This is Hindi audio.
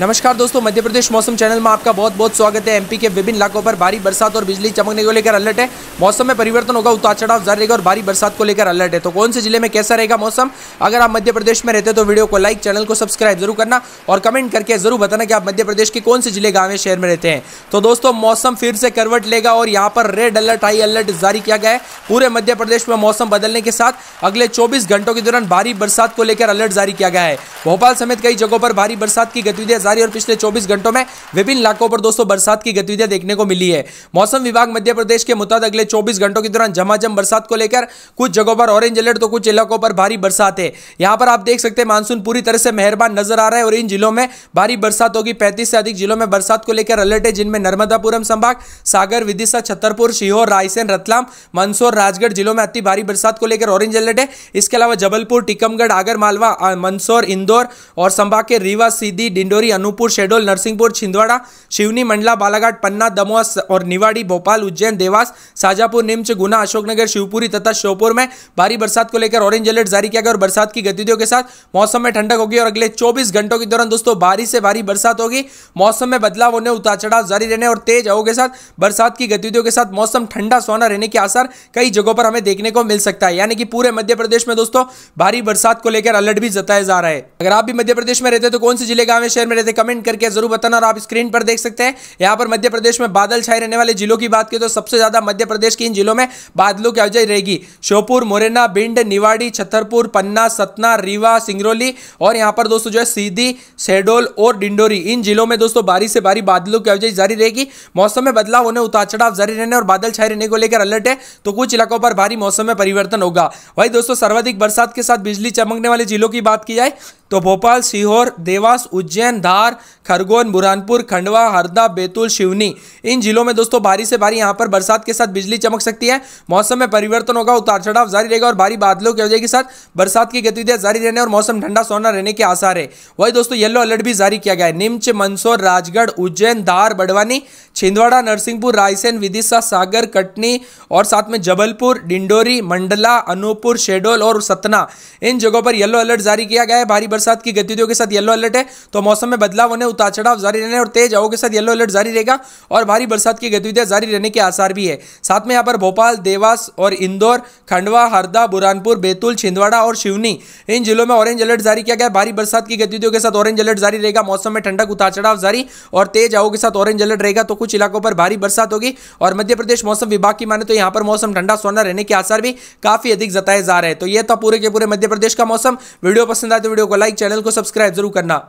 नमस्कार दोस्तों मध्य प्रदेश मौसम चैनल में आपका बहुत बहुत स्वागत है एमपी के विभिन्न इलाकों पर भारी बरसात और बिजली चमकने को लेकर अलर्ट है मौसम में परिवर्तन होगा उतार चढ़ाव जारी रहेगा और भारी बरसात को लेकर अलर्ट है तो कौन से जिले में कैसा रहेगा मौसम अगर आप मध्य प्रदेश में रहते तो वीडियो को लाइक चैनल को सब्सक्राइब जरूर करना और कमेंट करके जरूर बताना कि आप मध्य प्रदेश के कौन से जिले गाँव में शहर में रहते हैं तो दोस्तों मौसम फिर से करवट लेगा और यहाँ पर रेड अलर्ट हाई अलर्ट जारी किया गया है पूरे मध्य प्रदेश में मौसम बदलने के साथ अगले चौबीस घंटों के दौरान भारी बरसात को लेकर अलर्ट जारी किया गया है भोपाल समेत कई जगहों पर भारी बरसात की गतिविधियां जारी और पिछले चौबीस घंटों में विभिन्न इलाकों पर दोस्तों बरसात की गतिविधियां देखने को मिली है मौसम विभाग मध्य प्रदेश के मुताबिक अगले चौबीस घंटों के दौरान झमाझम बरसात को लेकर कुछ जगहों पर ऑरेंज अलर्ट तो कुछ इलाकों पर भारी बरसात है यहां पर आप देख सकते हैं मानसून पूरी तरह से मेहरबान नजर आ रहा है और इन जिलों में भारी बरसात होगी पैंतीस से अधिक जिलों में बरसात को लेकर अलर्ट है जिनमें नर्मदापुरम संभाग सागर विदिशा छतरपुर सीहोर रायसेन रतलाम मंदसौर राजगढ़ जिलों में अति भारी बरसात को लेकर ऑरेंज अलर्ट है इसके अलावा जबलपुर टीकमगढ़ आगर मालवा मंदसौर इंदौर और संभाग के रीवा सीधी डिंडोरी अनूपपुर शेडोल नरसिंहपुर छिंदवाड़ा शिवनी मंडला बालाघाट पन्ना दमोह और निवाड़ी भोपाल उज्जैन देवास साजापुर निम्च गुना अशोकनगर शिवपुरी तथा श्योपुर में भारी बरसात को लेकर ऑरेंज अलर्ट जारी किया गया और बरसात की गतिविधियों के साथ मौसम में ठंडक होगी और अगले चौबीस घंटों के दौरान दोस्तों भारी से भारी बरसात होगी मौसम में बदलाव होने उतार चढ़ाव जारी रहने और तेज हवा के साथ बरसात की गतिविधियों के साथ मौसम ठंडा सोना रहने के आसार कई जगहों पर हमें देखने को मिल सकता है यानी कि पूरे मध्य प्रदेश में दोस्तों भारी बरसात को लेकर अलर्ट भी जताया जा रहा है अगर आप भी मध्य प्रदेश में रहते हैं तो कौन से जिले गांव शहर में थे कमेंट करके जरूर बताना और आप स्क्रीन पर देख सकते हैं यहाँ पर मध्य प्रदेश में बादल छाए रहने वाले जिलों की बात की तो सबसे ज्यादा मध्य प्रदेश के इन जिलों में बादलों की अवजय रहेगी श्योपुर मुरैना भिंड निवाड़ी छतरपुर पन्ना सतना रीवा सिंगरौली और यहाँ पर दोस्तों जो है सीधी शहडोल और डिंडोरी इन जिलों में दोस्तों बारिश से भारी बादलों की अवजय जारी रहेगी मौसम में बदलाव होने उतार चढ़ाव जारी रहने और बादल छाए रहने को लेकर अलर्ट है तो कुछ इलाकों पर भारी मौसम में परिवर्तन होगा वही दोस्तों सर्वाधिक बरसात के साथ बिजली चमकने वाले जिलों की बात की जाए तो भोपाल सीहोर देवास उज्जैन धार खरगोन बुरहानपुर खंडवा हरदा बैतूल शिवनी इन जिलों में दोस्तों भारी से भारी यहाँ पर बरसात के साथ बिजली चमक सकती है मौसम में परिवर्तन होगा उतार चढ़ाव जारी रहेगा और भारी बादलों की वजह के साथ बरसात की गतिविधियां जारी रहने और मौसम ठंडा सोना रहने के आसार है वही दोस्तों येलो अलर्ट भी जारी किया गया है निम्च मंदसौर राजगढ़ उज्जैन धार बड़वानी छिंदवाड़ा नरसिंहपुर रायसेन विदिशा सागर कटनी और साथ में जबलपुर डिंडोरी मंडला अनूपपुर शेडोल और सतना इन जगहों पर येलो अलर्ट जारी किया गया है भारी बरसात की गतिविधियों के साथ येलो अलर्ट है तो मौसम में बदलाव होने उतार चढ़ाव जारी रहने और तेज हवाओं के साथ येलो अलर्ट जारी रहेगा और भारी बरसात की गतिविधियां जारी रहने के आसार भी है साथ में यहाँ पर भोपाल देवास और इंदौर खंडवा हरदा बुरहानपुर बैतूल छिंदवाड़ा और शिवनी इन जिलों में ऑरेंज अलर्ट जारी किया गया भारी बरसात की गतिविधियों के साथ ऑरेंज अलर्ट जारी रहेगा मौसम में ठंडक उतार चढ़ाव जारी और तेज हवाओं के साथ ऑरेंज अलर्ट रहेगा तो कुछ इलाकों पर भारी बरसात होगी और मध्य प्रदेश मौसम विभाग की माने तो यहाँ पर मौसम ठंडा सोना रहने के आसार भी काफी अधिक जताए जा रहे हैं तो यह था पूरे के पूरे मध्य प्रदेश का मौसम वीडियो पसंद आए तो वीडियो को लाइक चैनल को सब्सक्राइब जरूर करना